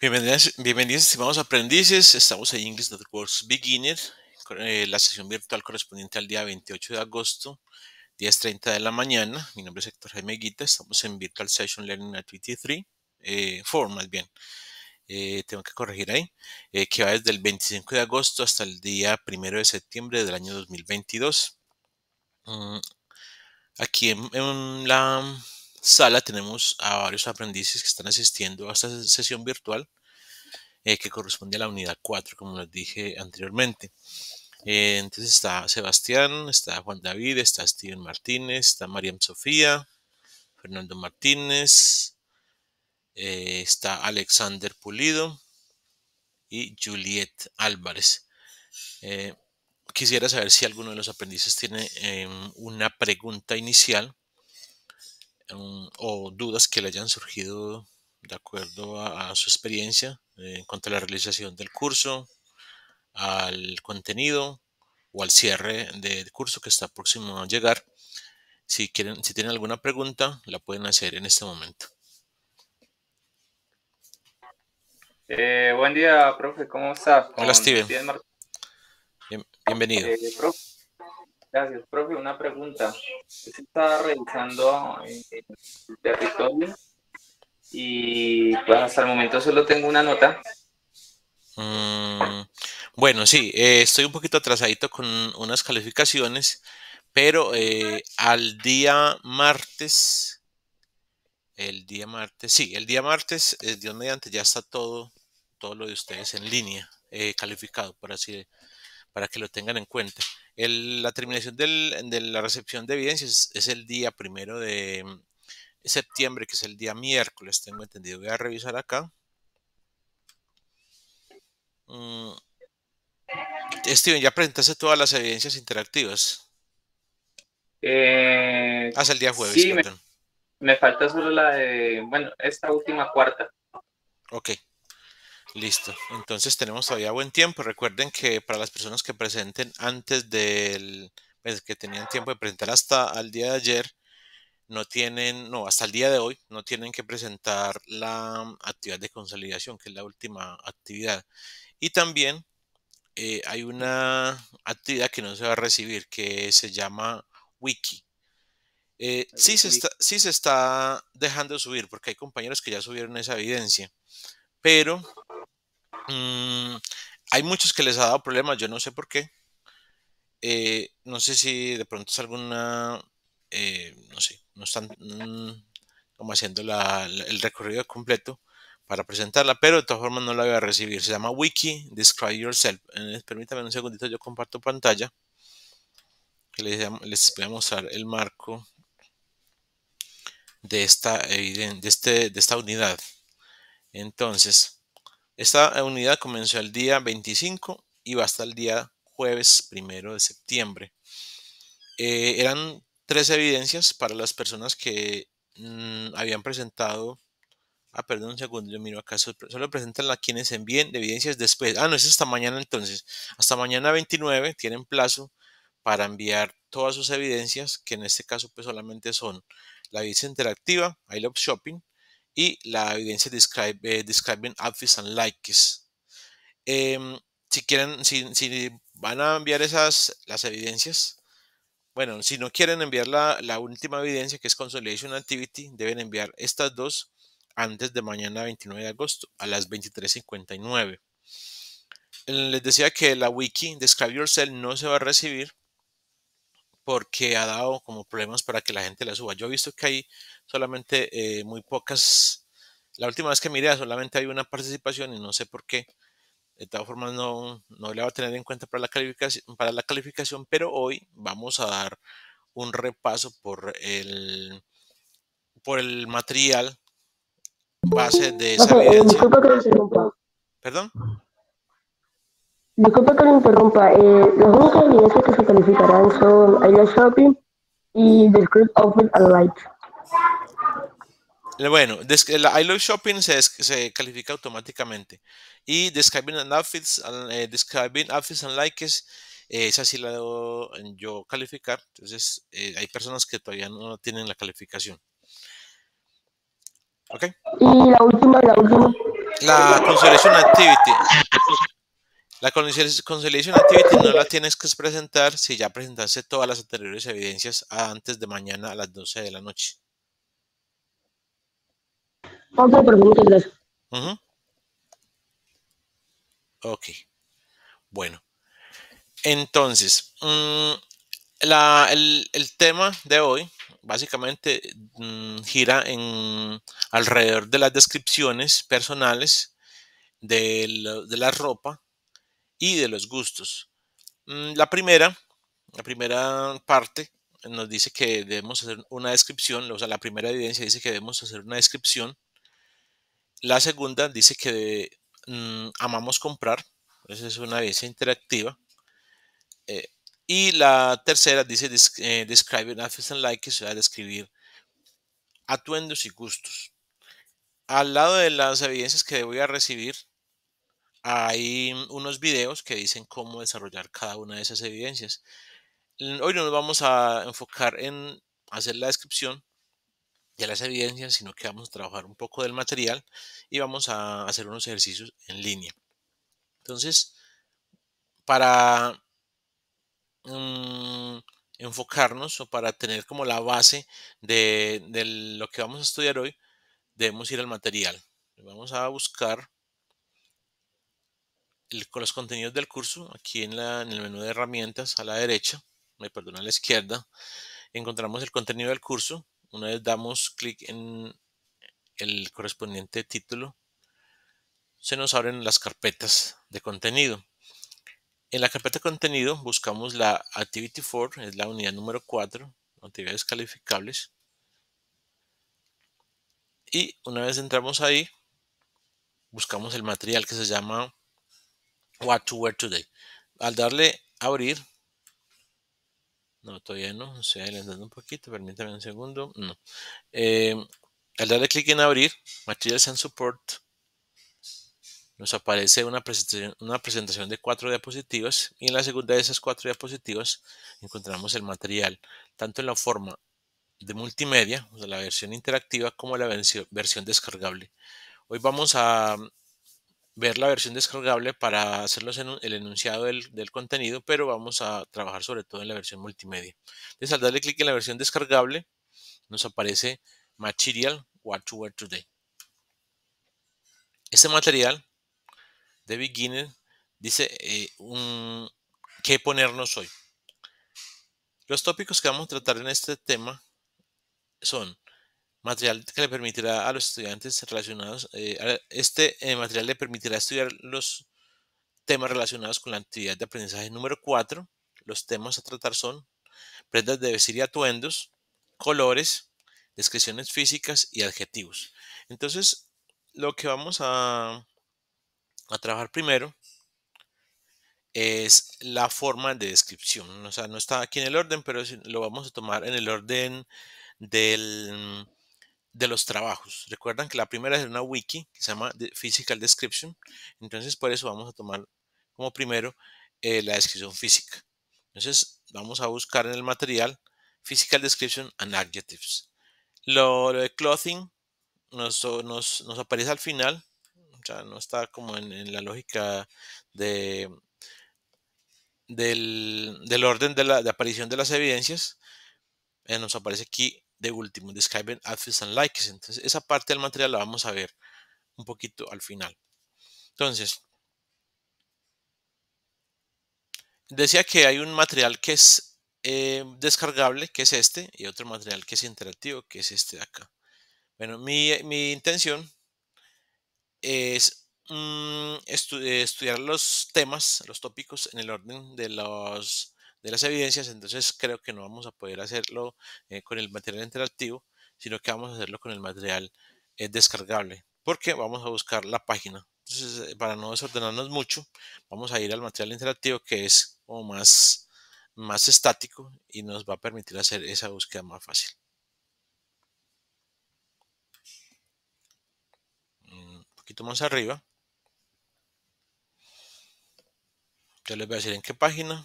Bienvenidos, bienvenidos, estimados aprendices. Estamos en English Networks Beginner, eh, la sesión virtual correspondiente al día 28 de agosto, 10.30 de la mañana. Mi nombre es Héctor Jaime Guita. Estamos en Virtual Session Learning Activity 3, 4 más bien. Eh, tengo que corregir ahí, eh, que va desde el 25 de agosto hasta el día 1 de septiembre del año 2022. Mm, aquí en la sala tenemos a varios aprendices que están asistiendo a esta sesión virtual eh, que corresponde a la unidad 4, como les dije anteriormente. Eh, entonces está Sebastián, está Juan David, está Steven Martínez, está Mariam Sofía, Fernando Martínez, eh, está Alexander Pulido y Juliet Álvarez. quisiera saber si alguno de los aprendices tiene em, una pregunta inicial Em, o dudas que le hayan surgido de acuerdo a, su experiencia eh, en cuanto a la realización del curso, al contenido o al cierre del curso que está próximo a llegar. Si, quieren, si tienen alguna pregunta, la pueden hacer en este momento. Eh, buen día, profe, ¿cómo está? Hola, Steven. bienvenido. Eh, profe, Gracias, profe. Una pregunta. ¿Se estaba revisando el territorio y pues, hasta el momento solo tengo una nota. Mm, bueno, sí, eh, estoy un poquito atrasadito con unas calificaciones, pero eh, al día martes, el día martes, sí, el día martes, de eh, Dios mediante, ya está todo, todo lo de ustedes en línea, calificado, por así, para que lo tengan en cuenta la terminación de la recepción de evidencias es, el día primero de mm, septiembre, que es el día miércoles, tengo entendido. Voy a revisar acá. Mm. Steven, ya presentaste todas las evidencias interactivas. Eh, Hasta ah, el día jueves. Sí, me, me, falta solo la de, bueno, esta última cuarta. Ok. Listo. Entonces tenemos todavía buen tiempo. Recuerden que para las personas que presenten antes del... Pues, que tenían tiempo de presentar hasta el día de ayer, no tienen, no, hasta el día de hoy, no tienen que presentar la mm, actividad de consolidación, que es la última actividad. Y también eh, hay una actividad que no se va a recibir, que se llama Wiki. Eh, sí, se está, sí se está dejando subir, porque hay compañeros que ya subieron esa evidencia, pero Mm, hay muchos que les ha dado problemas, yo no sé por qué. Eh, no sé si de pronto es alguna, eh, no sé, no están mm, como haciendo el recorrido completo para presentarla, pero de todas formas no la voy a recibir. Se llama Wiki Describe Yourself. Eh, permítame un segundito, yo comparto pantalla. les, les voy a mostrar el marco de esta, de este, de esta unidad. Entonces, esta unidad comenzó el día 25 y va hasta el día jueves primero de septiembre. Eh, eran tres evidencias para las personas que mm, habían presentado. Ah, perdón un segundo, yo miro acá. Solo presentan a quienes envíen evidencias después. Ah, no, es hasta mañana entonces. Hasta mañana 29 tienen plazo para enviar todas sus evidencias, que en este caso pues solamente son la visa interactiva, I Love Shopping, y la evidencia describe, eh, describing outfits and likes. Em, si quieren, si, van a enviar esas, las evidencias, bueno, si no quieren enviar la, la, última evidencia que es Consolidation Activity, deben enviar estas dos antes de mañana 29 de agosto a las 23.59. Les decía que la wiki Describe Yourself no se va a recibir porque ha dado como problemas para que la gente la suba. Yo he visto que hay solamente eh, muy pocas. La última vez que miré solamente hay una participación y no sé por qué. De todas formas no, no la va a tener en cuenta para la, calificación, para la calificación, pero hoy vamos a dar un repaso por el, por el material base de esa eh, evidencia. Perdón. Disculpe que lo interrumpa, eh, las únicas evidencias que se calificarán son Love Shopping y Describe Script and Light. Eh, bueno, eh, la I Love Shopping se, se califica automáticamente. Y Describing and Outfits, eh, Describing Outfits and Likes, eh, es así sí la yo calificar. Entonces, hay personas que todavía no tienen la calificación. ¿Ok? Y la última, la última. La Consolation Activity. La Conciliation Activity no la tienes que presentar si ya presentaste todas las anteriores evidencias antes de mañana a las 12 de la noche. Ok, Bueno. Entonces, mm, el, tema de hoy básicamente mm, gira en, alrededor de las descripciones personales de la ropa y de los gustos. Mm, la primera, la primera parte nos dice que debemos hacer una descripción, o sea, la primera evidencia dice que debemos hacer una descripción. La segunda dice que mm, amamos comprar, esa es una evidencia interactiva. Eh, y la tercera dice eh, describe outfits and likes, o a describir atuendos y gustos. Al lado de las evidencias que voy a recibir, hay unos videos que dicen cómo desarrollar cada una de esas evidencias. Mm, hoy no nos vamos a enfocar en hacer la descripción de las evidencias, sino que vamos a trabajar un poco del material y vamos a hacer unos ejercicios en línea. Entonces, para mm, enfocarnos o para tener como la base de lo que vamos a estudiar hoy, debemos ir al material. Vamos a buscar con los contenidos del curso, aquí en, el menú de herramientas a la derecha, me a la izquierda, encontramos el contenido del curso. Una vez damos clic en el correspondiente título, se nos abren las carpetas de contenido. En la carpeta de contenido buscamos la Activity 4, es la unidad número 4, actividades calificables. Y una vez entramos ahí, buscamos el material que se llama What to wear today. Al darle abrir, no, todavía no, se adelantando un poquito, permítame un segundo. No. Eh, al darle clic en abrir, Materials and Support, nos aparece una presentación, una presentación de cuatro diapositivas y en la segunda de esas cuatro diapositivas encontramos el material, tanto en la forma de multimedia, o sea, la versión interactiva, como la versión descargable. Hoy vamos a ver la versión descargable para hacer el enunciado del, contenido, pero vamos a trabajar sobre todo en la versión multimedia. Entonces, al darle clic en la versión descargable, nos aparece Material What to Wear Today. Este material de Beginner dice eh, un, qué ponernos hoy. Los tópicos que vamos a tratar en este tema son material que le permitirá a los estudiantes relacionados, eh, este eh, material le permitirá estudiar los temas relacionados con la actividad de aprendizaje número 4. Los temas a tratar son prendas de vestir y atuendos, colores, descripciones físicas y adjetivos. Entonces, lo que vamos a, a trabajar primero es la forma de descripción. O sea, no está aquí en el orden, pero lo vamos a tomar en el orden del, de los trabajos. Recuerdan que la primera es una wiki que se llama Physical Description. Entonces por eso vamos a tomar como primero eh, la descripción física. Entonces vamos a buscar en el material Physical Description and Adjectives. Lo, de clothing nos, aparece al final. O sea, no está como en, la lógica de, del, orden de, la, aparición de las evidencias. Eh, nos aparece aquí de último, describe outfits and likes. Entonces, esa parte del material la vamos a ver un poquito al final. Entonces, decía que hay un material que es eh, descargable, que es este, y otro material que es interactivo, que es este de acá. Bueno, mi, intención es mm, estudiar los temas, los tópicos en el orden de los de las evidencias, entonces creo que no vamos a poder hacerlo eh, con el material interactivo, sino que vamos a hacerlo con el material eh, descargable, porque vamos a buscar la página. Entonces, eh, para no desordenarnos mucho, vamos a ir al material interactivo que es como más, más estático y nos va a permitir hacer esa búsqueda más fácil. Un mm, poquito más arriba. Ya les voy a decir en qué página.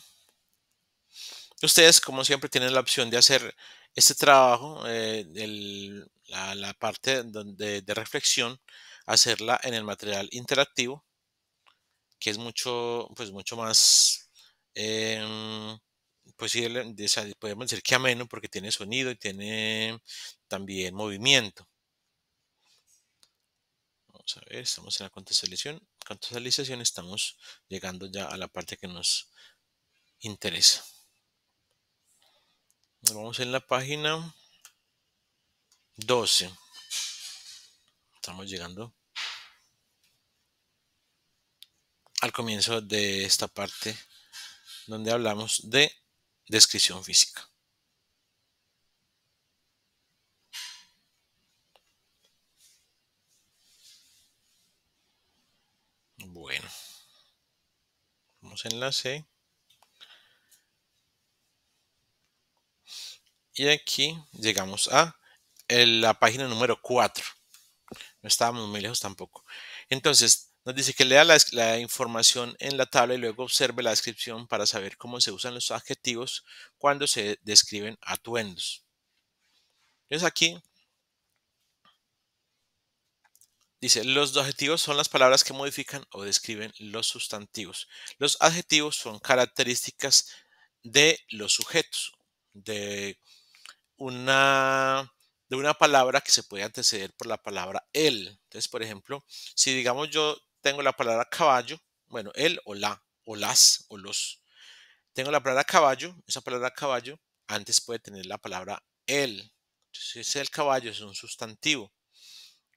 Ustedes, como siempre, tienen la opción de hacer este trabajo, eh, la, parte de, de reflexión, hacerla en el material interactivo, que es mucho, pues mucho más em, podemos decir que ameno, porque tiene sonido y tiene también movimiento. Vamos a ver, estamos en la contextualización. Contextualización, estamos llegando ya a la parte que nos interesa. Vamos en la página 12. Estamos llegando al comienzo de esta parte donde hablamos de descripción física. Bueno, vamos en la C. y aquí llegamos a la página número 4. No estábamos muy lejos tampoco. Entonces, nos dice que lea la, la, información en la tabla y luego observe la descripción para saber cómo se usan los adjetivos cuando se describen atuendos. Entonces aquí dice, los adjetivos son las palabras que modifican o describen los sustantivos. Los adjetivos son características de los sujetos, de una, de una palabra que se puede anteceder por la palabra él. Entonces, por ejemplo, si digamos yo tengo la palabra caballo, bueno, él o la, o las o los. Tengo la palabra caballo, esa palabra caballo antes puede tener la palabra el. Entonces, el caballo es un sustantivo,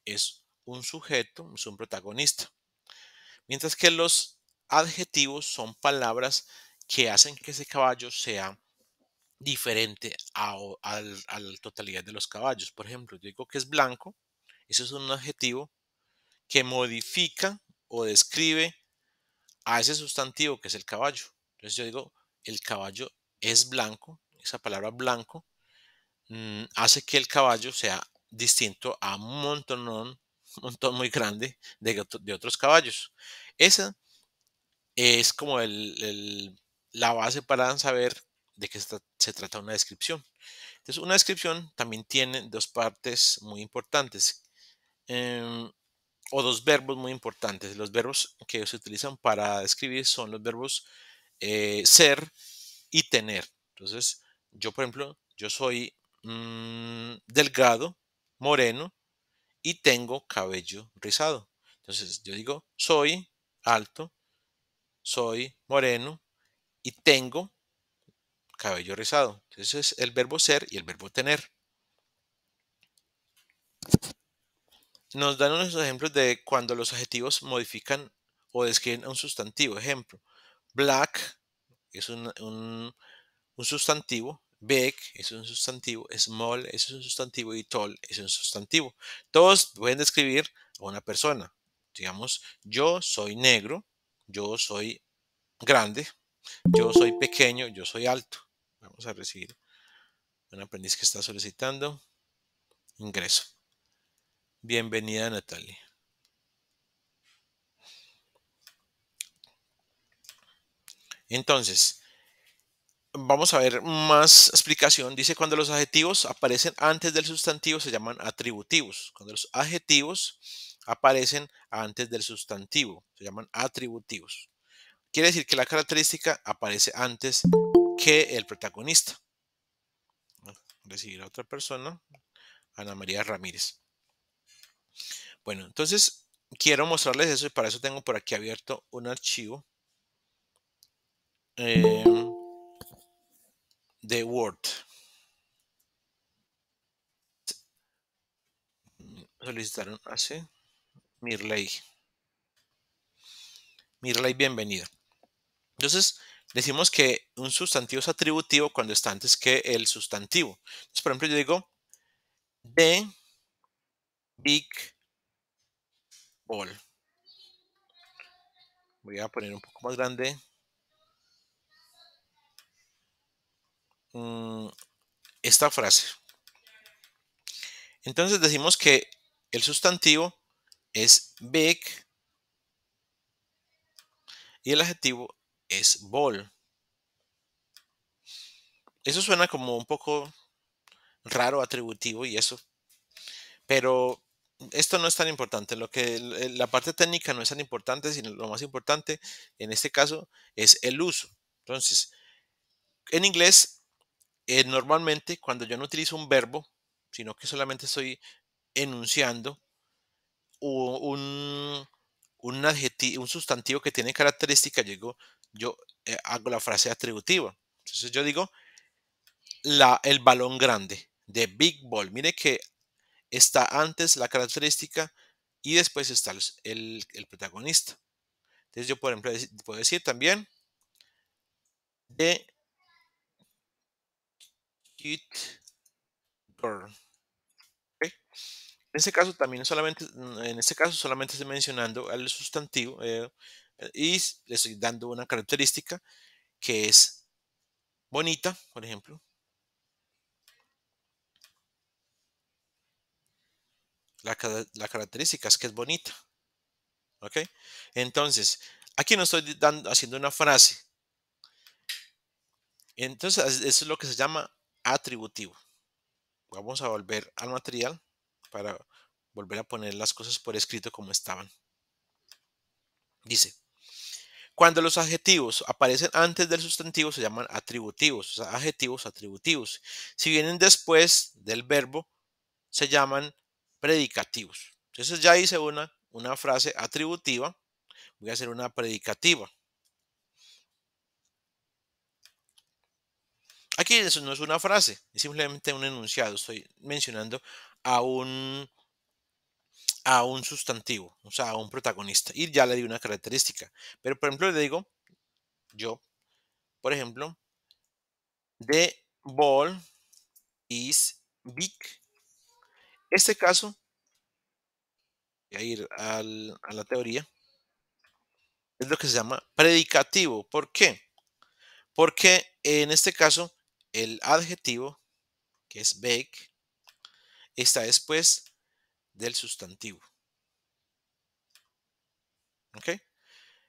es un sujeto, es un protagonista. Mientras que los adjetivos son palabras que hacen que ese caballo sea diferente a, la totalidad de los caballos. Por ejemplo, yo digo que es blanco, eso es un adjetivo que modifica o describe a ese sustantivo que es el caballo. Entonces yo digo, el caballo es blanco, esa palabra blanco mm, hace que el caballo sea distinto a un montón, montón muy grande de, otros caballos. Esa es como la base para saber de qué se, trata una descripción. Entonces, una descripción también tiene dos partes muy importantes em, o dos verbos muy importantes. Los verbos que se utilizan para describir son los verbos eh, ser y tener. Entonces, yo, por ejemplo, yo soy mm, delgado, moreno y tengo cabello rizado. Entonces, yo digo, soy alto, soy moreno y tengo cabello rizado. Entonces es el verbo ser y el verbo tener. Nos dan unos ejemplos de cuando los adjetivos modifican o describen a un sustantivo. Ejemplo, black es un, un sustantivo, big es un sustantivo, small es un sustantivo y tall es un sustantivo. Todos pueden describir a una persona. Digamos, yo soy negro, yo soy grande, yo soy pequeño, yo soy alto. Vamos a recibir un aprendiz que está solicitando ingreso. Bienvenida Natalia. Entonces, vamos a ver más explicación. Dice cuando los adjetivos aparecen antes del sustantivo se llaman atributivos. Cuando los adjetivos aparecen antes del sustantivo se llaman atributivos. Quiere decir que la característica aparece antes que el protagonista. Recibir a otra persona, Ana María Ramírez. Bueno, entonces quiero mostrarles eso y para eso tengo por aquí abierto un archivo em, de Word. Solicitaron así Mirley. Mirley, bienvenida. Entonces, decimos que un sustantivo es atributivo cuando está antes que el sustantivo. Entonces, por ejemplo, yo digo de, big ball. Voy a poner un poco más grande. Mm, esta frase. Entonces decimos que el sustantivo es big y el adjetivo es ball. Eso suena como un poco raro, atributivo y eso. Pero esto no es tan importante. Lo que la parte técnica no es tan importante, sino lo más importante en este caso es el uso. Entonces, en inglés, eh, normalmente cuando yo no utilizo un verbo, sino que solamente estoy enunciando un, un sustantivo que tiene característica, llegó yo eh, hago la frase atributiva. Entonces yo digo la, el balón grande de Big Ball. Mire que está antes la característica y después está el, protagonista. Entonces yo, por ejemplo, puedo decir también de cute Girl. En este caso también solamente, en caso solamente estoy mencionando el sustantivo, eh, y le estoy dando una característica que es bonita, por ejemplo. La, característica es que es bonita. ¿Ok? Entonces, aquí no estoy dando, haciendo una frase. Entonces, eso es lo que se llama atributivo. Vamos a volver al material para volver a poner las cosas por escrito como estaban. Dice, cuando los adjetivos aparecen antes del sustantivo se llaman atributivos, o sea, adjetivos atributivos. Si vienen después del verbo, se llaman predicativos. Entonces ya hice una, una frase atributiva, voy a hacer una predicativa. Aquí eso no es una frase, es simplemente un enunciado. Estoy mencionando a un a un sustantivo, o sea, a un protagonista, y ya le di una característica. Pero, por ejemplo, le digo, yo, por ejemplo, the ball is big. Este caso, voy a ir a la teoría, es lo que se llama predicativo. ¿Por qué? Porque en este caso, el adjetivo, que es big, está después del sustantivo. ¿Ok?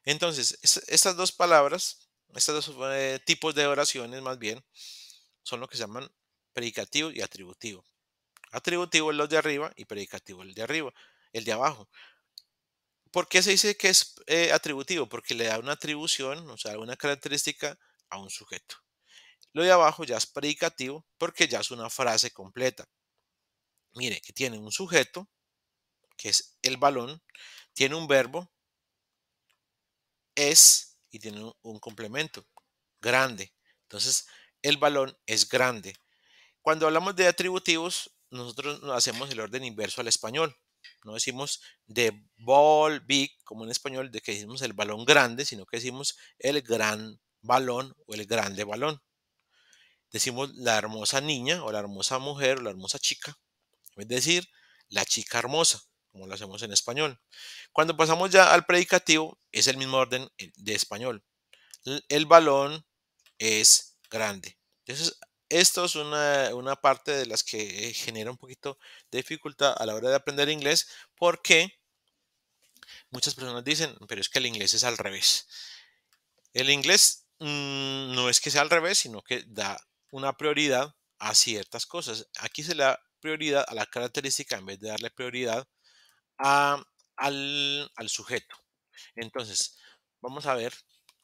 Entonces, estas dos palabras, estos dos eh, tipos de oraciones más bien, son lo que se llaman predicativo y atributivo. Atributivo es lo de arriba y predicativo el de arriba, el de abajo. ¿Por qué se dice que es eh, atributivo? Porque le da una atribución, o sea, una característica a un sujeto. Lo de abajo ya es predicativo porque ya es una frase completa. Mire, que tiene un sujeto que es el balón, tiene un verbo, es, y tiene un complemento, grande. Entonces, el balón es grande. Cuando hablamos de atributivos, nosotros hacemos el orden inverso al español. No decimos de ball big, como en español, de que decimos el balón grande, sino que decimos el gran balón o el grande balón. Decimos la hermosa niña o la hermosa mujer o la hermosa chica. Es decir, la chica hermosa lo hacemos en español. Cuando pasamos ya al predicativo, es el mismo orden eh, de español. El balón es grande. Entonces, esto es una, parte de las que eh, genera un poquito de dificultad a la hora de aprender inglés porque muchas personas dicen, pero es que el inglés es al revés. El inglés mm, no es que sea al revés, sino que da una prioridad a ciertas cosas. Aquí se le da prioridad a la característica en vez de darle prioridad al, sujeto. Entonces, vamos a ver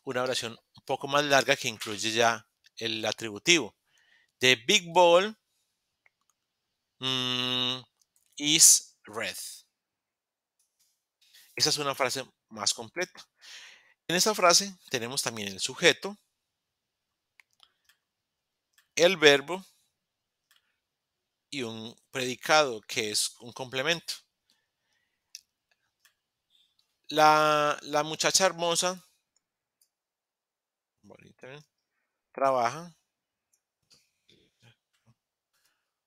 una oración un poco más larga que incluye ya el atributivo. The big ball mm, is red. Esa es una frase más completa. En esa frase tenemos también el sujeto, el verbo y un predicado que es un complemento. La, la muchacha hermosa ¿eh? trabaja.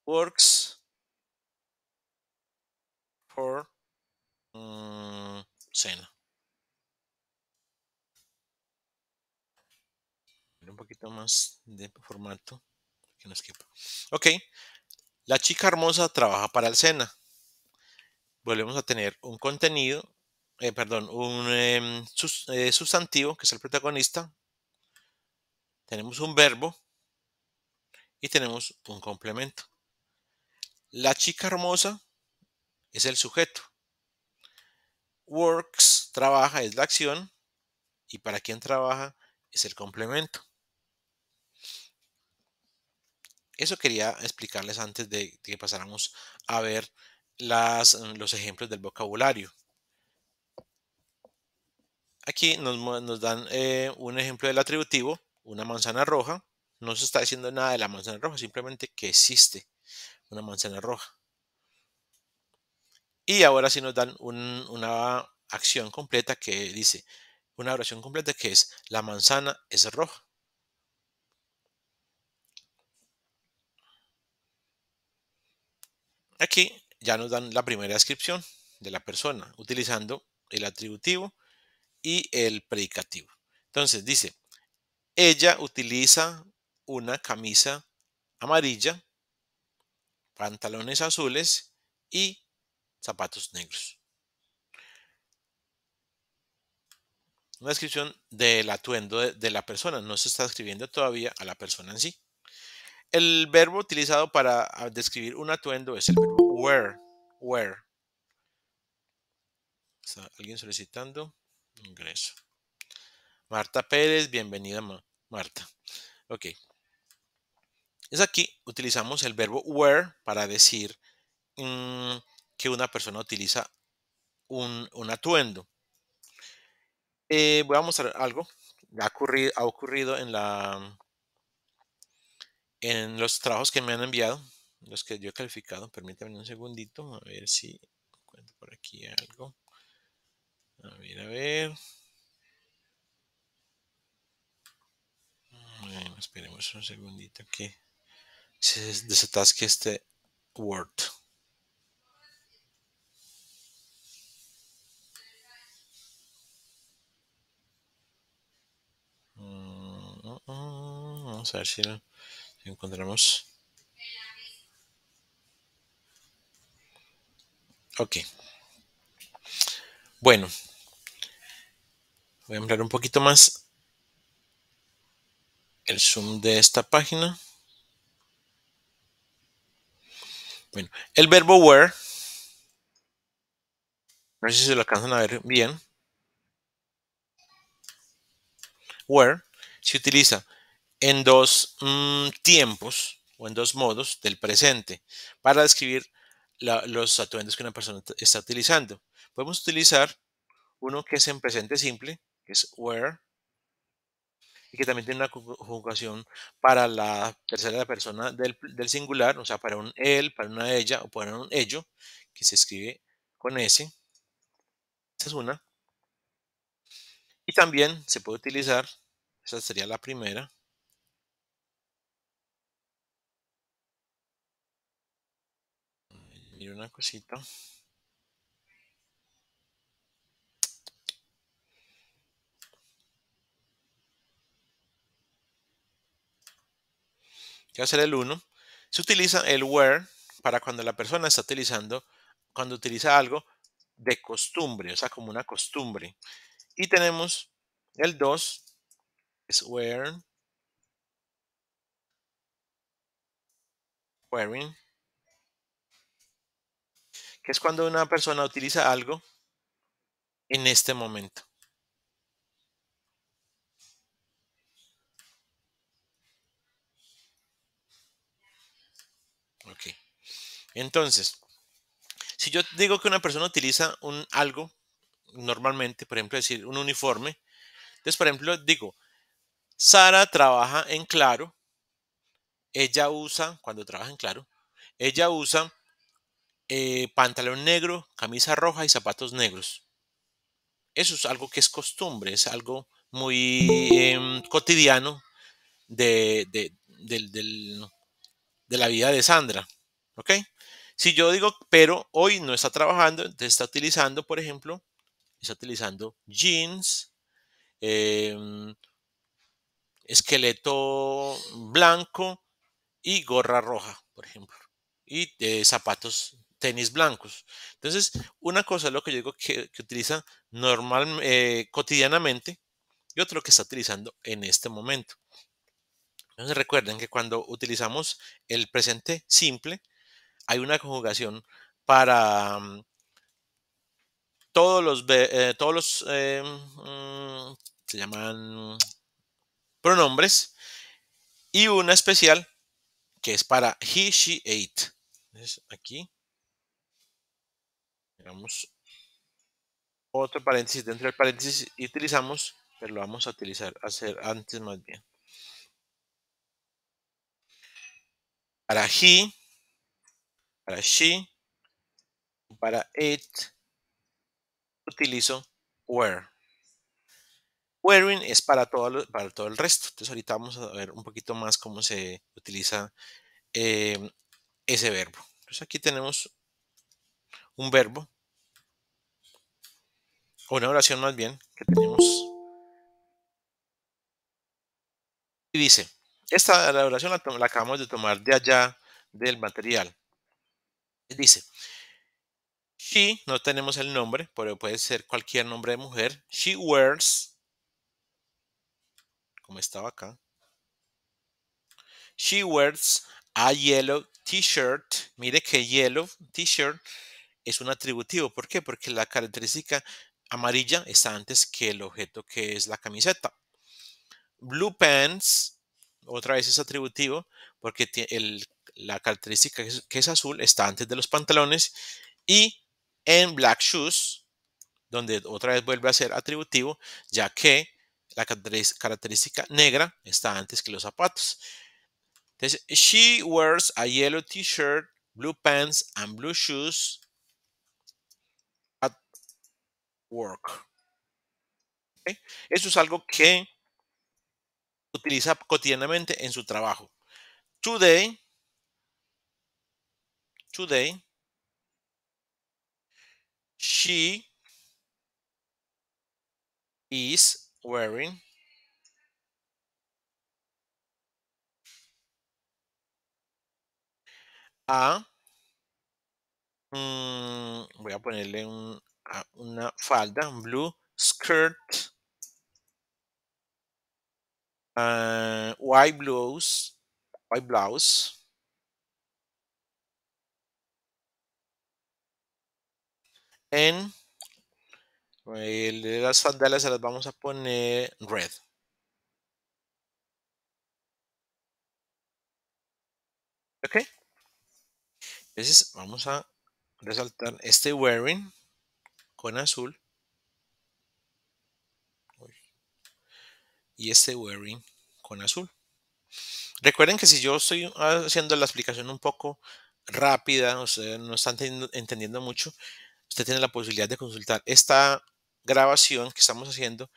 Works for Sena. Mm, un poquito más de formato que Ok. La chica hermosa trabaja para el Sena. Volvemos a tener un contenido eh, perdón, un em, eh, sustantivo, que es el protagonista, tenemos un verbo y tenemos un complemento. La chica hermosa es el sujeto. Works, trabaja, es la acción. Y para quien trabaja es el complemento. Eso quería explicarles antes de, que pasáramos a ver los ejemplos del vocabulario. Aquí nos, dan eh, un ejemplo del atributivo, una manzana roja. No se está diciendo nada de la manzana roja, simplemente que existe una manzana roja. Y ahora sí nos dan una acción completa que dice, una oración completa que es, la manzana es roja. Aquí ya nos dan la primera descripción de la persona utilizando el atributivo y el predicativo. Entonces dice, ella utiliza una camisa amarilla, pantalones azules y zapatos negros. Una descripción del atuendo de, la persona, no se está escribiendo todavía a la persona en sí. El verbo utilizado para ah, describir un atuendo es el verbo wear, alguien solicitando? ingreso. Marta Pérez, bienvenida Marta. Ok. Es aquí, utilizamos el verbo wear para decir mm, que una persona utiliza un, atuendo. Eh, voy a mostrar algo. Ha ocurrido, ha ocurrido en, la, en los trabajos que me han enviado, los que yo he calificado. Permítame un segundito, a ver si encuentro por aquí algo. A ver, a ver. Mm, esperemos un segundito que se desatasque este Word. Mm, mm, vamos a ver si lo encontramos. Ok. Bueno, Voy a ampliar un poquito más el zoom de esta página. Bueno, el verbo where, no sé si se lo alcanzan a ver bien, where se utiliza en dos mm, tiempos o en dos modos del presente para describir los atuendos que una persona está utilizando. Podemos utilizar uno que es en presente simple, que es where, y que también tiene una conjugación para la tercera persona del, singular, o sea, para un él, para una ella o para un ello, que se escribe con S. Esa es una. Y también se puede utilizar, esa sería la primera. Mira una cosita. que va a ser el 1, se utiliza el where para cuando la persona está utilizando, cuando utiliza algo de costumbre, o sea, como una costumbre. Y tenemos el 2, es where, wearing, que es cuando una persona utiliza algo en este momento. Entonces, si yo digo que una persona utiliza un algo, normalmente, por ejemplo, decir un uniforme, entonces, por ejemplo, digo, Sara trabaja en claro, ella usa, cuando trabaja en claro, ella usa eh, pantalón negro, camisa roja y zapatos negros. Eso es algo que es costumbre, es algo muy em, cotidiano de, de, la vida de Sandra. ¿Ok? Si yo digo, pero hoy no está trabajando, entonces está utilizando, por ejemplo, está utilizando jeans, em, esqueleto blanco y gorra roja, por ejemplo, y eh, zapatos, tenis blancos. Entonces, una cosa es lo que yo digo que, utiliza normal, eh, cotidianamente y otro que está utilizando en este momento. Entonces recuerden que cuando utilizamos el presente simple, hay una conjugación para mm, todos los, eh, todos los eh, mm, se llaman pronombres y una especial que es para he, she, ate. aquí digamos, otro paréntesis dentro del paréntesis y utilizamos, pero lo vamos a utilizar, hacer antes más bien. Para he, para she, para it, utilizo where. Wearing es para todo, para todo el resto. Entonces ahorita vamos a ver un poquito más cómo se utiliza em, ese verbo. Entonces aquí tenemos un verbo, o una oración más bien, que tenemos. Y dice, esta la oración la acabamos de tomar de allá del material. Dice, she, no tenemos el nombre, pero puede ser cualquier nombre de mujer. She wears, como estaba acá. She wears a yellow t-shirt. Mire que yellow t-shirt es un atributivo. ¿Por qué? Porque la característica amarilla está antes que el objeto que es la camiseta. Blue pants otra vez es atributivo porque la característica que es, azul está antes de los pantalones y en black shoes, donde otra vez vuelve a ser atributivo, ya que la característica negra está antes que los zapatos. Entonces, she wears a yellow t-shirt, blue pants and blue shoes at work. Eso es algo que utiliza cotidianamente en su trabajo. Today, today, she is wearing a mm, voy a ponerle un, una falda, blue skirt Ah, white blouse, white blouse. En eh, las sandalias se las vamos a poner red. Ok. Entonces vamos a resaltar este wearing con azul. y este wearing con azul. Recuerden que si yo estoy haciendo la explicación un poco rápida, no están entendiendo mucho, usted tiene la posibilidad de consultar esta grabación que estamos haciendo.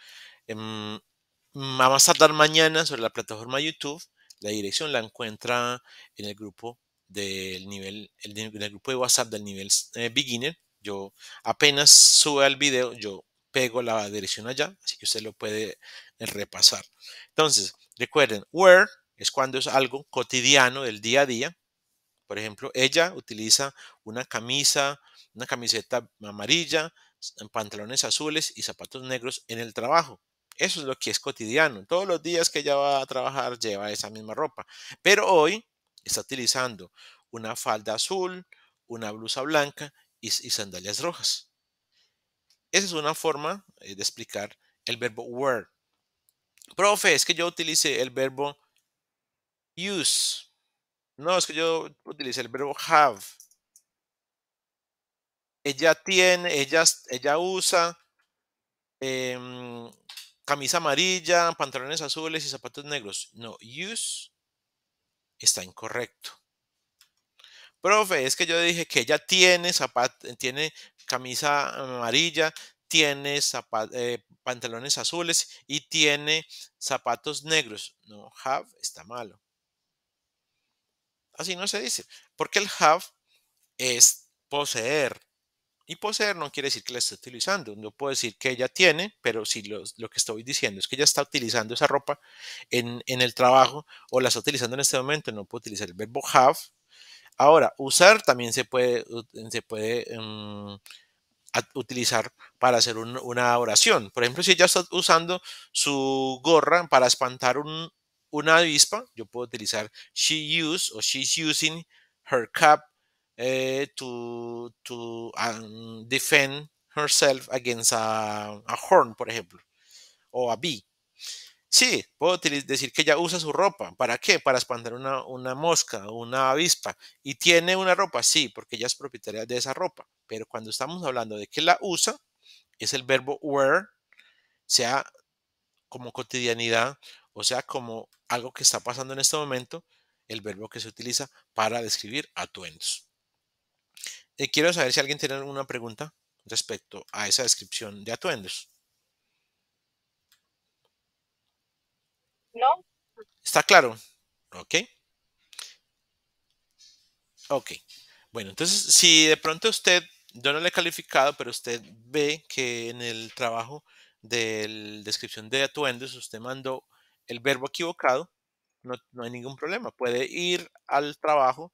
vamos a tardar mañana sobre la plataforma YouTube. La dirección la encuentra en el grupo del nivel, el grupo de WhatsApp del nivel eh, beginner. Yo apenas sube el video, yo pego la dirección allá, así que usted lo puede eh, repasar. Entonces, recuerden, where es cuando es algo cotidiano del día a día. Por ejemplo, ella utiliza una camisa, una camiseta amarilla, pantalones azules y zapatos negros en el trabajo. Eso es lo que es cotidiano. Todos los días que ella va a trabajar lleva esa misma ropa. Pero hoy está utilizando una falda azul, una blusa blanca y sandalias rojas. Esa es una forma eh, de explicar el verbo were. Profe, es que yo utilicé el verbo use. No, es que yo utilicé el verbo have. Ella tiene, ella, ella usa em, camisa amarilla, pantalones azules y zapatos negros. No, use está incorrecto. Profe, es que yo dije que ella tiene zapatos, tiene camisa amarilla, tiene eh, pantalones azules y tiene zapatos negros. No, have está malo. Así no se dice, porque el have es poseer. Y poseer no quiere decir que la esté utilizando. No puedo decir que ella tiene, pero si lo, que estoy diciendo es que ella está utilizando esa ropa en, en el trabajo o la está utilizando en este momento, no puedo utilizar el verbo have Ahora, usar también se puede, se puede em, utilizar para hacer una oración. Por ejemplo, si ella está usando su gorra para espantar una avispa, yo puedo utilizar she use o she's using her cap eh, to, to um, defend herself against a horn, por ejemplo, o a bee. Sí, puedo decir que ella usa su ropa. ¿Para qué? Para espantar una, mosca mosca, una avispa. ¿Y tiene una ropa? Sí, porque ella es propietaria de esa ropa. Pero cuando estamos hablando de que la usa, es el verbo wear, sea como cotidianidad, o sea como algo que está pasando en este momento, el verbo que se utiliza para describir atuendos. Eh, quiero saber si alguien tiene alguna pregunta respecto a esa descripción de atuendos. ¿No? ¿Está claro? Ok. Ok. Bueno, entonces, si de pronto usted, yo no le he calificado, pero usted ve que en el trabajo de descripción de atuendos usted mandó el verbo equivocado, no, no, hay ningún problema. Puede ir al trabajo,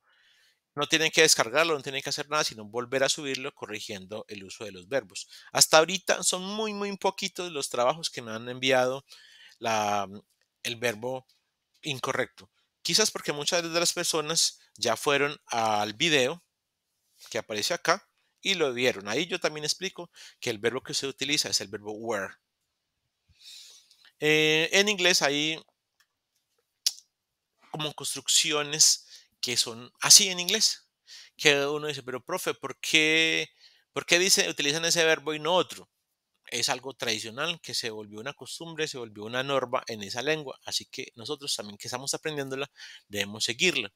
no tienen que descargarlo, no tienen que hacer nada, sino volver a subirlo corrigiendo el uso de los verbos. Hasta ahorita son muy, muy poquitos los trabajos que me han enviado la el verbo incorrecto. Quizás porque muchas de las personas ya fueron al video que aparece acá y lo vieron. Ahí yo también explico que el verbo que se utiliza es el verbo were. Eh, en inglés hay como construcciones que son así en inglés. Que uno dice, pero profe, ¿por qué, por qué dice, utilizan ese verbo y no otro? es algo tradicional que se volvió una costumbre, se volvió una norma en esa lengua, así que nosotros también que estamos aprendiéndola debemos seguirla.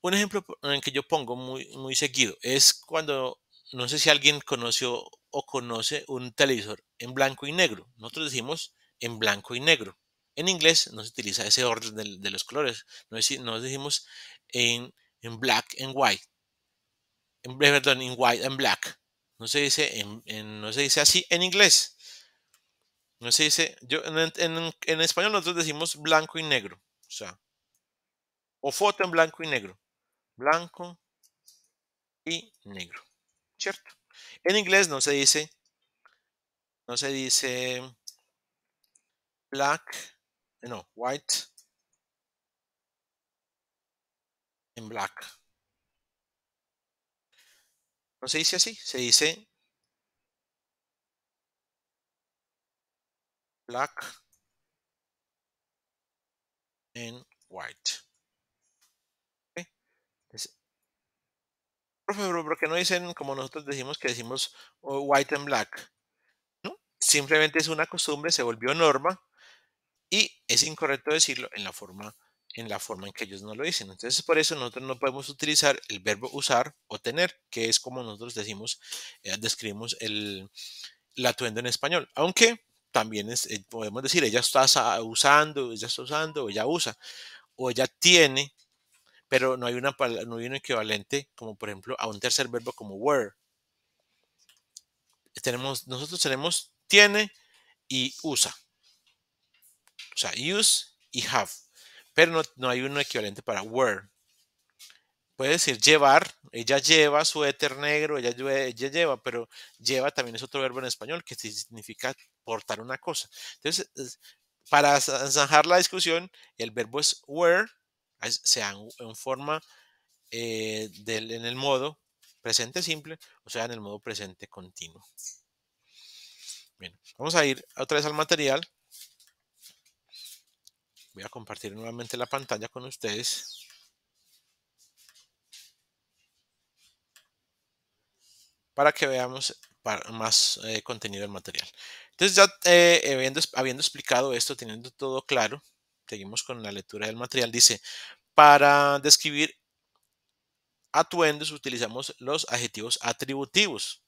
Un ejemplo en que yo pongo muy, muy seguido es cuando, no sé si alguien conoció o conoce un televisor en blanco y negro, nosotros decimos en blanco y negro. En inglés no se utiliza ese orden de, los colores, nos decimos en, black and white, en, eh, perdón, en white and black no se dice, no se dice así en inglés. No se dice, en, en, español nosotros decimos blanco y negro. O sea, o foto en blanco y negro. Blanco y negro. ¿Cierto? En inglés no se dice, no se dice black, no, white en black. No se dice así, se dice black and white. pero que no dicen como nosotros decimos que decimos oh, white and black? Simplemente es una costumbre, se volvió norma y es incorrecto decirlo en la forma en la forma en que ellos no lo dicen. Entonces, por eso nosotros no podemos utilizar el verbo usar o tener, que es como nosotros decimos, eh, describimos el, el, atuendo en español. Aunque también eh, podemos decir, ella está usando, ella está usando, ella usa, o ella tiene, pero no hay, una, no hay un equivalente, como por ejemplo, a un tercer verbo como were. Tenemos, nosotros tenemos tiene y usa. O sea, use y have pero no, hay un equivalente para wear. Puede decir llevar, ella lleva su éter negro, ella, ella lleva, pero lleva también es otro verbo en español que significa portar una cosa. Entonces, para zanjar la discusión, el verbo es wear, sea en forma eh, del, en el modo presente simple, o sea, en el modo presente continuo. Bien, vamos a ir otra vez al material. Voy a compartir nuevamente la pantalla con ustedes. Para que veamos más eh, contenido del material. Entonces ya eh, habiendo, habiendo explicado esto, teniendo todo claro, seguimos con la lectura del material. Dice, para describir atuendos utilizamos los adjetivos atributivos,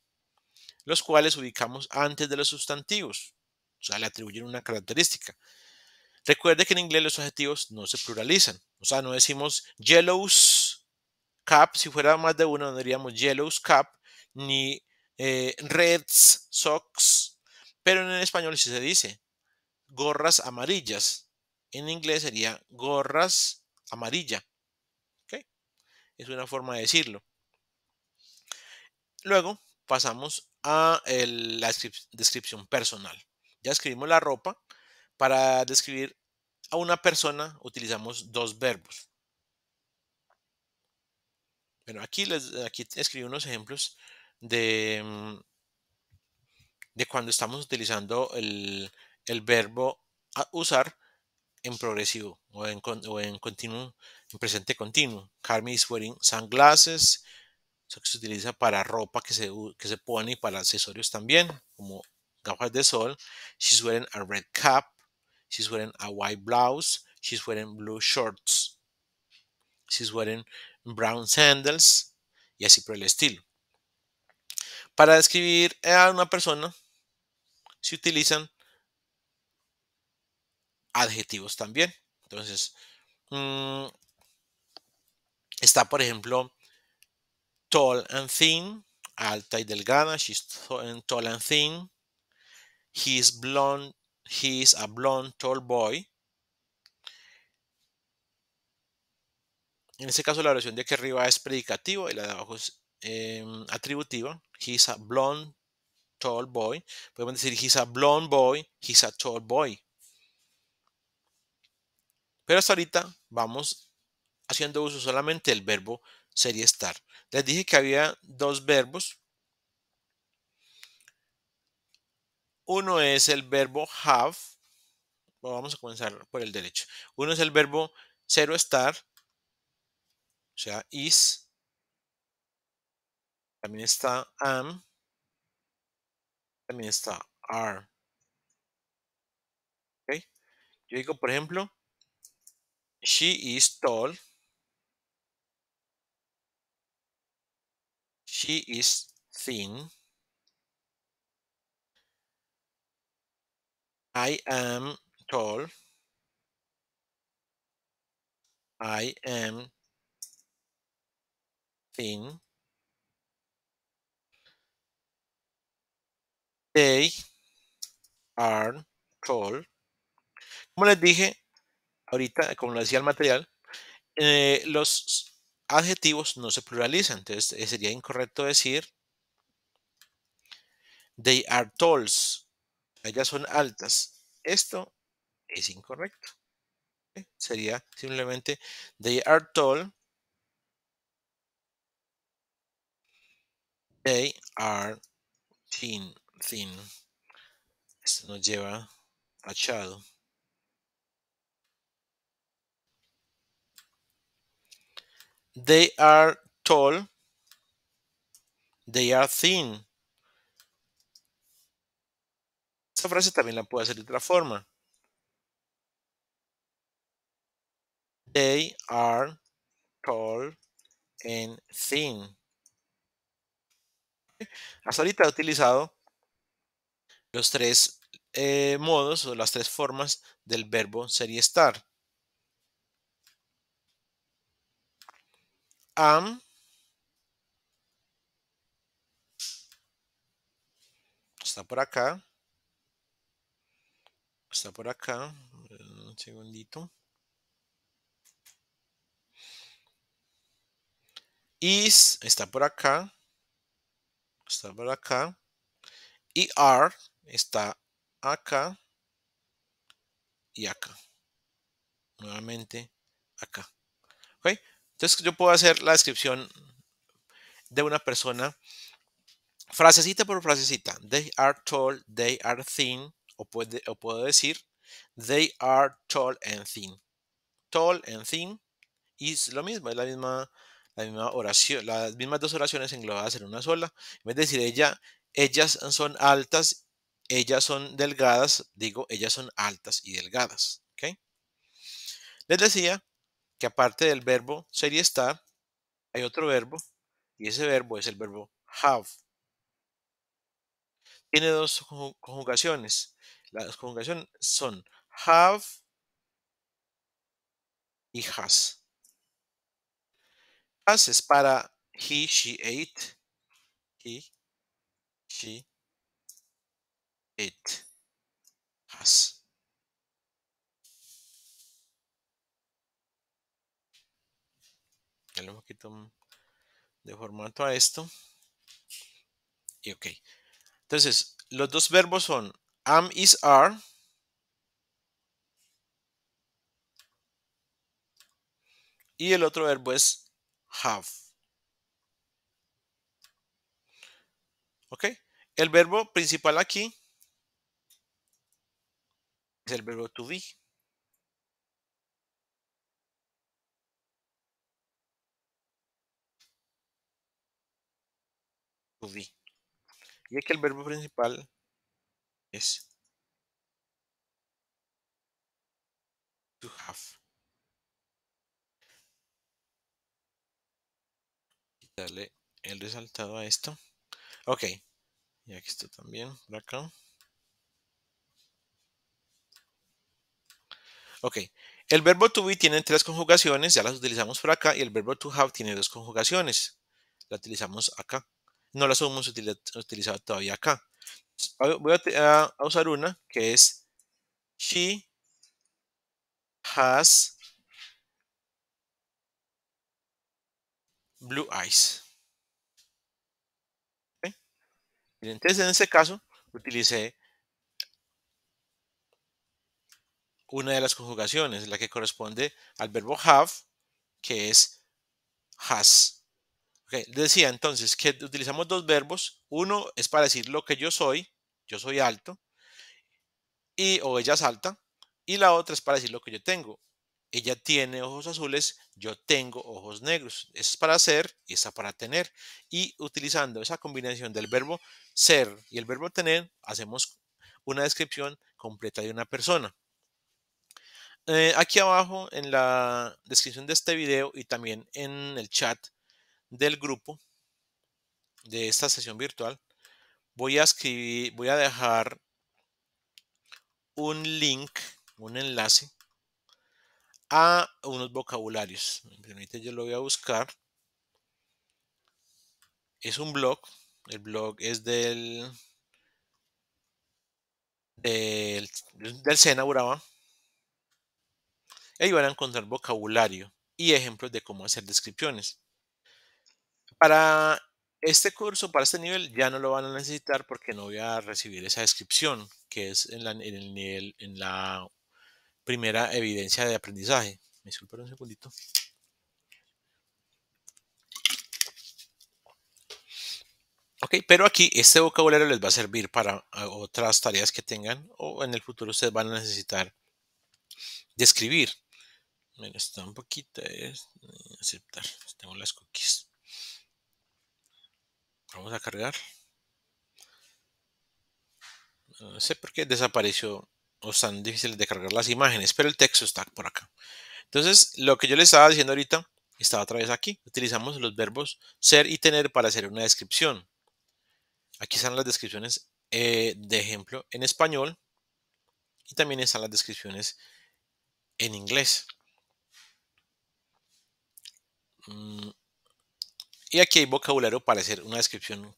los cuales ubicamos antes de los sustantivos. O sea, le atribuyen una característica. Recuerde que en inglés los adjetivos no se pluralizan. O sea, no decimos yellows cap. Si fuera más de uno, no diríamos yellows cap, ni eh, reds socks. Pero en español sí se dice gorras amarillas. En inglés sería gorras amarilla. ¿Okay? Es una forma de decirlo. Luego pasamos a la descripción personal. Ya escribimos la ropa, para describir a una persona utilizamos dos verbos. Bueno, aquí, les, aquí escribí unos ejemplos de, mm, de cuando estamos utilizando el, verbo usar en progresivo o en, continuo, en presente continuo. Carmen is wearing sunglasses. Eso que se utiliza para ropa que se, que se pone y para accesorios también, como gafas de sol. She's wearing a red cap. She's wearing a white blouse. She's wearing blue shorts. She's wearing brown sandals. Y así por el estilo. Para describir a una persona se utilizan adjetivos también. Entonces, mm, está por ejemplo tall and thin, alta y delgada, she's tall and thin. He's blonde He's a blonde, tall boy. En este caso la oración de aquí arriba es predicativo y la de abajo es em, atributiva. He's a blonde, tall boy. Podemos decir he's a blonde boy, he's a tall boy. Pero hasta ahorita vamos haciendo uso solamente del verbo ser y estar. Les dije que había dos verbos Uno es el verbo have. vamos a comenzar por el derecho. Uno es el verbo cero estar. O sea, is. También está am. También está are. ¿Okay? Yo digo, por ejemplo, she is tall. She is thin. I am tall. I am thin. They are tall. Como les dije ahorita, como lo decía el material, eh, los adjetivos no se pluralizan. Entonces eh, sería incorrecto decir they are talls allá son altas. Esto es incorrecto. ¿eh? Sería simplemente they are tall. They are thin. thin. Esto nos lleva a shadow. They are tall. They are thin. frase también la puedo hacer de otra forma. They are tall and thin. Hasta ahorita he utilizado los tres eh, modos o las tres formas del verbo ser y estar. Am. Está por acá está por acá. Un segundito. Is está por acá. Está por acá. Y are está acá y acá. Nuevamente acá. ¿Okay? Entonces yo puedo hacer la descripción de una persona frasecita por frasecita. They are tall, they are thin, o, puedo decir they are tall and thin. Tall and thin es lo mismo, es la misma, la misma oración, las mismas dos oraciones englobadas en una sola. En vez de decir ella, ellas son altas, ellas son delgadas, digo, ellas son altas y delgadas. Les decía que aparte del verbo ser y estar, hay otro verbo, y ese verbo es el verbo have tiene dos conjugaciones. Las conjugaciones son have y has. Has es para he, she it He, she it Has. Le un poquito de formato a esto. Y ok. Entonces, los dos verbos son am is are. Y el otro verbo es have. ¿Ok? El verbo principal aquí es el verbo to be. To be. Y es que el verbo principal es to have. Quitarle el resaltado a esto. Ok. Y aquí está también, por acá. Ok. El verbo to be tiene tres conjugaciones, ya las utilizamos por acá, y el verbo to have tiene dos conjugaciones. La utilizamos acá no las hemos utilizado todavía acá. Voy a, usar una que es she has blue eyes. Entonces, en este caso, utilicé una de las conjugaciones, la que corresponde al verbo have, que es has decía entonces que utilizamos dos verbos. Uno es para decir lo que yo soy, yo soy alto, y, o ella es alta, y la otra es para decir lo que yo tengo. Ella tiene ojos azules, yo tengo ojos negros. Es para ser y está para tener. Y utilizando esa combinación del verbo ser y el verbo tener, hacemos una descripción completa de una persona. Eh, aquí abajo en la descripción de este video y también en el chat del grupo de esta sesión virtual, voy a escribir, voy a dejar un link, un enlace a unos vocabularios. Me permite, yo lo voy a buscar. Es un blog. El blog es del del, del Sena Uraba Ahí van a encontrar vocabulario y ejemplos de cómo hacer descripciones. Para este curso, para este nivel, ya no lo van a necesitar porque no voy a recibir esa descripción que es en, la, el nivel, en la primera evidencia de aprendizaje. Me disculpen un segundito. Ok, pero aquí este vocabulario les va a servir para ah, otras tareas que tengan o en el futuro ustedes van a necesitar describir. Mira, está un poquito. Es, eh, aceptar. Tengo las cookies. Vamos a cargar. No sé por qué desapareció o están difíciles de cargar las imágenes, pero el texto está por acá. Entonces, lo que yo les estaba diciendo ahorita estaba otra vez aquí. Utilizamos los verbos ser y tener para hacer una descripción. Aquí están las descripciones eh, de ejemplo en español y también están las descripciones en inglés. Mm. Y aquí hay vocabulario para hacer una descripción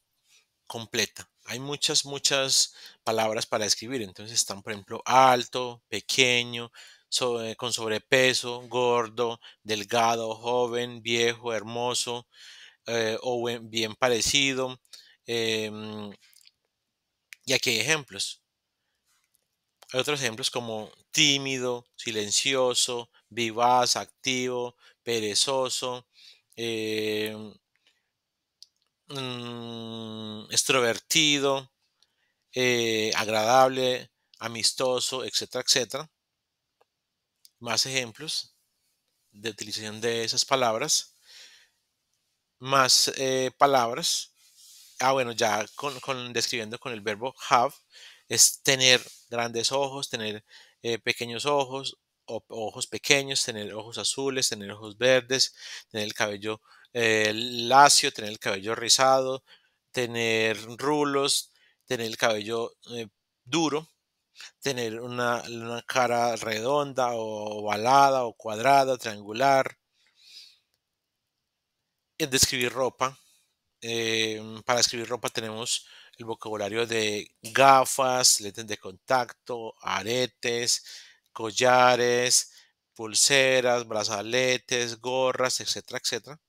completa. Hay muchas, muchas palabras para escribir. Entonces están, por ejemplo, alto, pequeño, eh, con sobrepeso, gordo, delgado, joven, viejo, hermoso, eh, o bien, parecido. Em, y aquí hay ejemplos. Hay otros ejemplos como tímido, silencioso, vivaz, activo, perezoso, em, Mm, extrovertido, eh, agradable, amistoso, etcétera, etcétera. Más ejemplos de utilización de esas palabras. Más eh, palabras. Ah, bueno, ya con, describiendo con el verbo have, es tener grandes ojos, tener eh, pequeños ojos, o, ojos pequeños, tener ojos azules, tener ojos verdes, tener el cabello el lacio, tener el cabello rizado, tener rulos, tener el cabello eh, duro, tener una, cara redonda o ovalada o cuadrada, triangular, describir ropa. Em, para escribir ropa tenemos el vocabulario de gafas, lentes de contacto, aretes, collares, pulseras, brazaletes, gorras, etcétera, etcétera.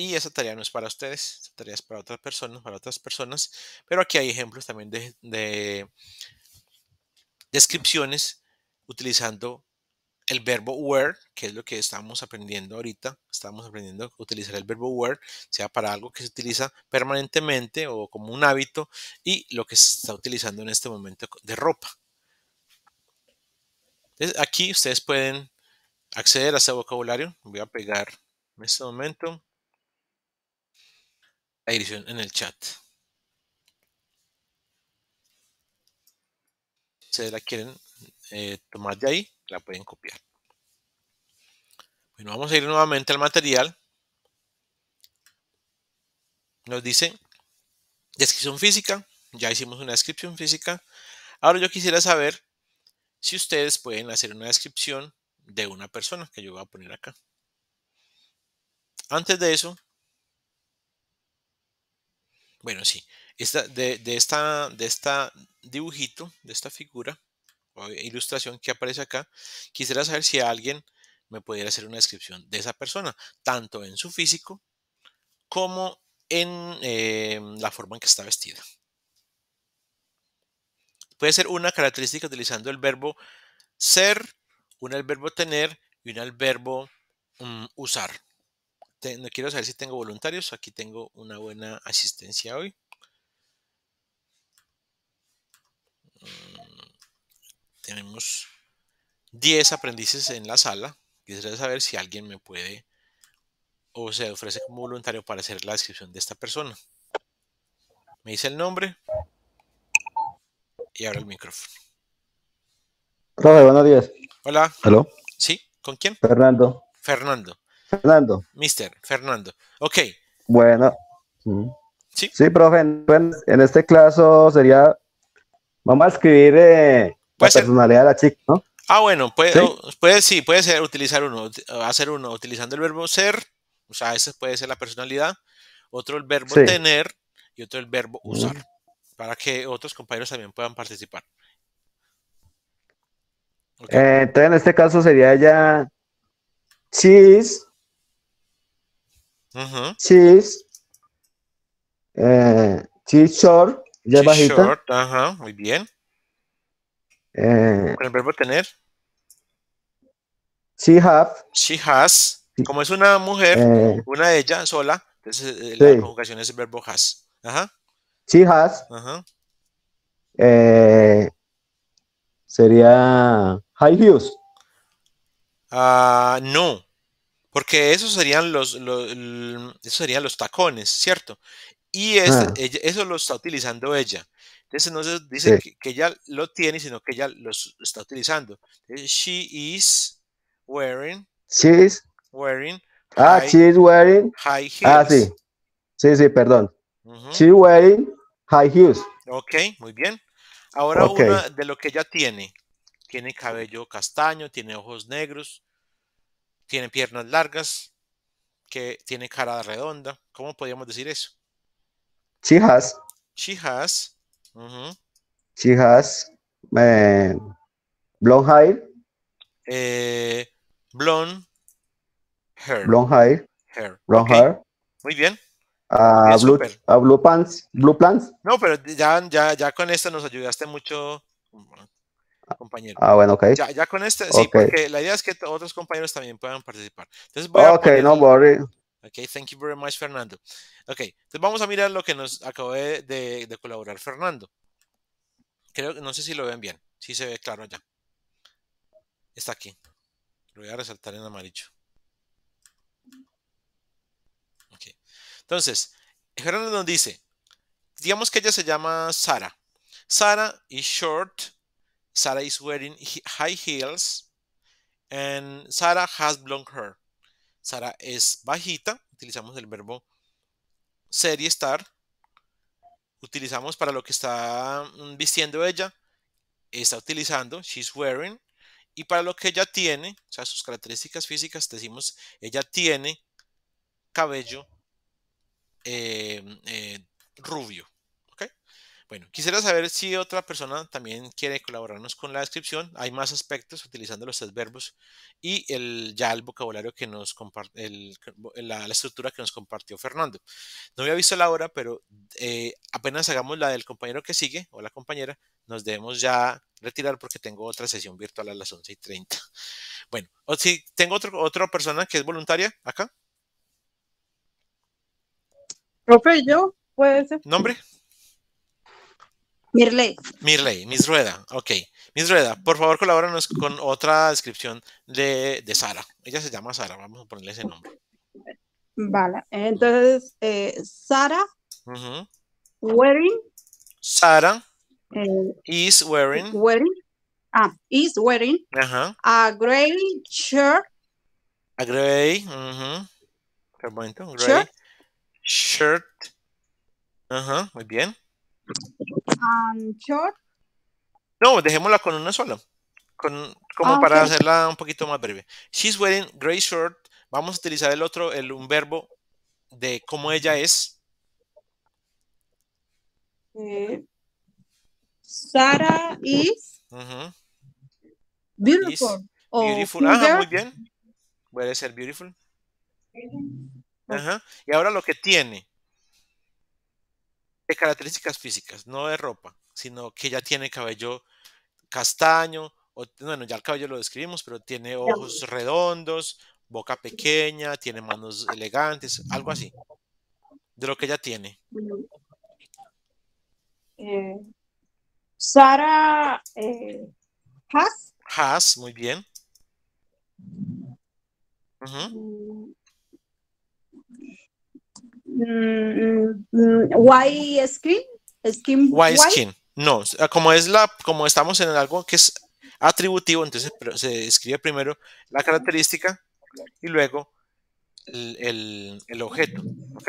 Y esa tarea no es para ustedes, esa tarea es para otras personas, para otras personas. Pero aquí hay ejemplos también de, descripciones utilizando el verbo wear, que es lo que estamos aprendiendo ahorita. Estamos aprendiendo a utilizar el verbo wear, sea para algo que se utiliza permanentemente o como un hábito, y lo que se está utilizando en este momento de ropa. aquí ustedes pueden acceder a ese vocabulario. Voy a pegar en este momento la en el chat. Si la quieren eh, tomar de ahí, la pueden copiar. Bueno, vamos a ir nuevamente al material. Nos dice descripción física. Ya hicimos una descripción física. Ahora yo quisiera saber si ustedes pueden hacer una descripción de una persona que yo voy a poner acá. Antes de eso, bueno, sí. de, de, esta, de esta dibujito, de esta figura o ilustración que aparece acá, quisiera saber si alguien me pudiera hacer una descripción de esa persona, tanto en su físico como en eh, la forma en que está vestida. Puede ser una característica utilizando el verbo ser, una el verbo tener y un al verbo mm, usar no quiero saber si tengo voluntarios. Aquí tengo una buena asistencia hoy. Mm, tenemos 10 aprendices en la sala. Quisiera saber si alguien me puede o se ofrece como voluntario para hacer la descripción de esta persona. Me dice el nombre y ahora el micrófono. Hola, buenos días. Hola. ¿Aló? ¿Sí? ¿Con quién? Fernando. Fernando. Fernando. Mister, Fernando. Ok. Bueno. Sí. Sí, profe, en este caso sería, vamos a escribir eh, la personalidad de la chica, ¿no? Ah, bueno, puede, ¿Sí? Oh, puede, sí, puede ser utilizar uno, hacer uno utilizando el verbo ser, o sea, ese puede ser la personalidad, otro el verbo tener y otro el verbo usar, para que otros compañeros también puedan participar. Eh, entonces, en este caso sería ya chis uh Eh, short. Ya ajá, muy bien. Eh, Con el verbo tener. She has. She has. Como es una mujer, eh. una de ellas sola, entonces eh, eh, la conjugación es el verbo has. Ajá. She has. Ajá. sería high views. Uh, ah, no, porque esos serían los, serían los tacones, ¿cierto? Y este, ah. eso lo está utilizando ella. Entonces no se dice que, ella lo tiene, sino que ella los está utilizando. she is wearing. She is. Wearing. Ah, high, she is wearing. High heels. Ah, sí. Sí, sí, perdón. She is wearing high heels. Ok, muy bien. Ahora una de lo que ella tiene. Tiene cabello castaño, tiene ojos negros, tiene piernas largas, que tiene cara redonda. ¿Cómo podríamos decir eso? She has. She has. She eh, has eh, blonde hair. blonde hair. Blonde hair. Blonde hair. Muy bien. A ah, blue, ah, blue, pants, No, pero ya, ya, ya con esto nos ayudaste mucho compañero. Ah, bueno, ok. Ya, con este, sí, porque la idea es que otros compañeros también puedan participar. Entonces voy ok, no worry. Ok, thank you very much, Fernando. Ok, entonces vamos a mirar lo que nos acabó de, de, colaborar Fernando. Creo que no sé si lo ven bien, si se ve claro ya. Está aquí. Lo voy a resaltar en amarillo. Ok, entonces, Fernando nos dice, digamos que ella se llama Sara. Sara is short Sarah is wearing high heels and Sarah has blonde hair. Sarah es bajita, utilizamos el verbo ser y estar. Utilizamos para lo que está mm, vistiendo ella, está utilizando, she's wearing. Y para lo que ella tiene, o sea, sus características físicas, decimos, ella tiene cabello eh, eh, rubio. Bueno, quisiera saber si otra persona también quiere colaborarnos con la descripción. Hay más aspectos utilizando los adverbios y el, ya el vocabulario que nos comparte, la, estructura que nos compartió Fernando. No había visto la hora, pero eh, apenas hagamos la del compañero que sigue o la compañera, nos debemos ya retirar porque tengo otra sesión virtual a las 11 y 30. Bueno, o si tengo otro, otra persona que es voluntaria acá. Profe, yo, puede ser. ¿Nombre? Mirley. Mirley, Miss Rueda, ok. Miss Rueda, por favor colabóranos con otra descripción de, de Sara. Ella se llama Sara, vamos a ponerle ese nombre. Vale, entonces, eh, Sara wearing. Sara eh, is wearing. Wearing. Ah, is wearing ajá, a gray shirt. A gray, uh Un gray shirt. Ajá, muy bien. Ah, short. No, dejémosla con una sola. como ah, para hacerla un poquito más breve. She's wearing gray short. Vamos a utilizar el otro, el, un verbo de cómo ella es. Eh, Sara is beautiful. Oh, beautiful. Ah, muy bien. Puede ser beautiful. Y ahora lo que tiene de características físicas, no de ropa, sino que ella tiene cabello castaño, bueno, ya el cabello lo describimos, pero tiene ojos redondos, boca pequeña, tiene manos elegantes, algo así, de lo que ella tiene. Eh, Sara eh, Haas. Haas, muy bien mm, mm, mm white skin, skin white, skin. No, ah, como es la, como estamos en algo que es atributivo, entonces se escribe primero la característica y luego el, objeto. ¿Ok?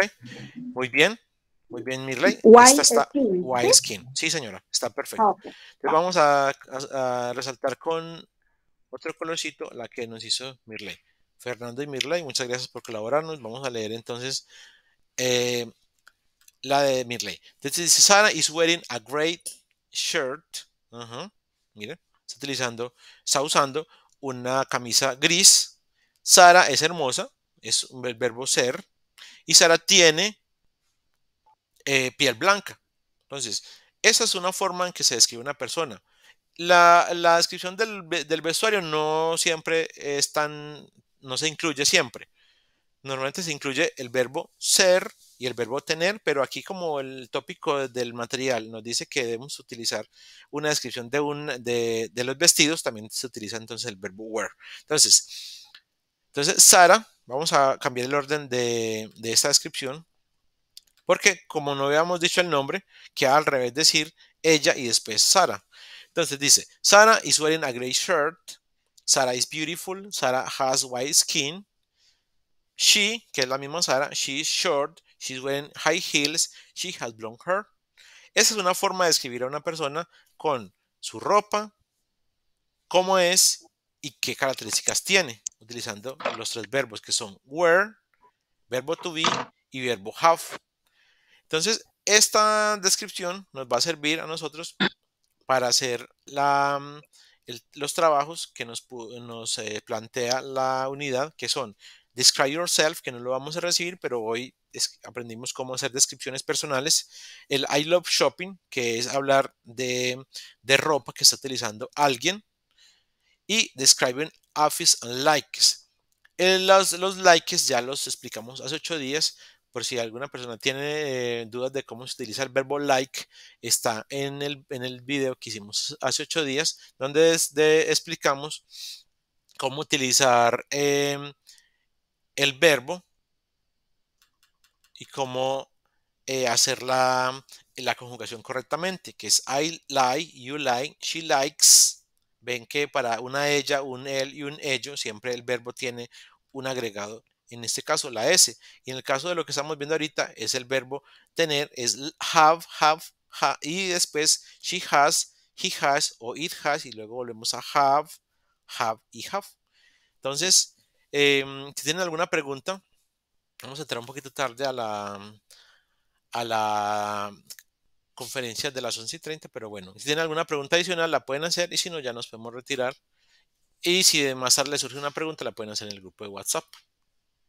Muy bien. Muy bien, Mirley. White skin. Sí, señora, está perfecto. Ah, vamos a, resaltar con otro colorcito la que nos hizo Mirley. Fernando y Mirley, muchas gracias por colaborarnos. Vamos a leer entonces eh, la de Mirley Entonces Sarah is wearing a great shirt. Uh está utilizando, está usando una camisa gris. Sara es hermosa, es el verbo ser. Y Sara tiene eh, piel blanca. Entonces, esa es una forma en que se describe una persona. La, descripción del, del, vestuario no siempre es tan, no se incluye siempre normalmente se incluye el verbo ser y el verbo tener, pero aquí como el tópico del material nos dice que debemos utilizar una descripción de, un, de, los vestidos, también se utiliza entonces el verbo wear. Entonces, entonces Sara, vamos a cambiar el orden de, de esta descripción, porque como no habíamos dicho el nombre, queda al revés decir ella y después Sara. Entonces dice, Sara is wearing a gray shirt, Sara is beautiful, Sara has white skin, She, que es la misma Sara, she is short, she's wearing high heels, she has blonde hair. Esa es una forma de describir a una persona con su ropa, cómo es y qué características tiene, utilizando los tres verbos que son wear, verbo to be y verbo have. Entonces, esta descripción nos va a servir a nosotros para hacer mm, los trabajos que nos, eh, plantea la unidad, que son Describe Yourself, que no lo vamos a recibir, pero hoy aprendimos cómo hacer descripciones personales. El I Love Shopping, que es hablar de, ropa que está utilizando alguien. Y Describing Office and Likes. Eh, los, likes ya los explicamos hace ocho días por si alguna persona tiene eh, dudas de cómo se utiliza el verbo like, está en el, en video que hicimos hace ocho días, donde explicamos cómo utilizar em, el verbo y cómo eh, hacer la, la, conjugación correctamente, que es I like, you like, she likes. Ven que para una ella, un él y un ello, siempre el verbo tiene un agregado. En este caso, la S. Y en el caso de lo que estamos viendo ahorita, es el verbo tener, es have, have, ha, y después she has, he has o it has, y luego volvemos a have, have y have. Entonces, Em, si tienen alguna pregunta, vamos a entrar un poquito tarde a la, a la conferencia de las 11 y 30, pero bueno, si tienen alguna pregunta adicional la pueden hacer y si no ya nos podemos retirar. Y si de más tarde surge una pregunta la pueden hacer en el grupo de WhatsApp.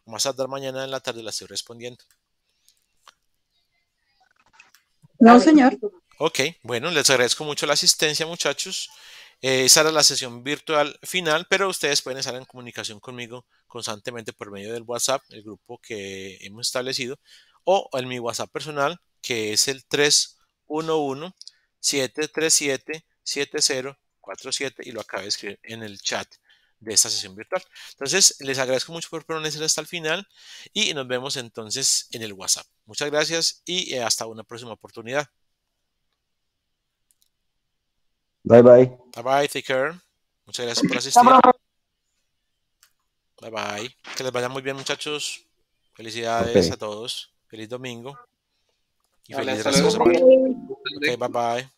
Más tarde mañana en la tarde la estoy respondiendo. No, señor. Ok, bueno, les agradezco mucho la asistencia, muchachos. Eh, esa era la sesión virtual final, pero ustedes pueden estar en comunicación conmigo constantemente por medio del WhatsApp, el grupo que hemos establecido, o en mi WhatsApp personal, que es el 311-737-7047, y lo acabo de escribir en el chat de esta sesión virtual. Entonces, les agradezco mucho por permanecer hasta el final y nos vemos entonces en el WhatsApp. Muchas gracias y eh, hasta una próxima oportunidad. Bye bye. Bye bye, take Muchas gracias por asistir. Bye bye. Que les vaya muy bien, muchachos. Felicidades a todos. Feliz domingo. Y feliz bye bye.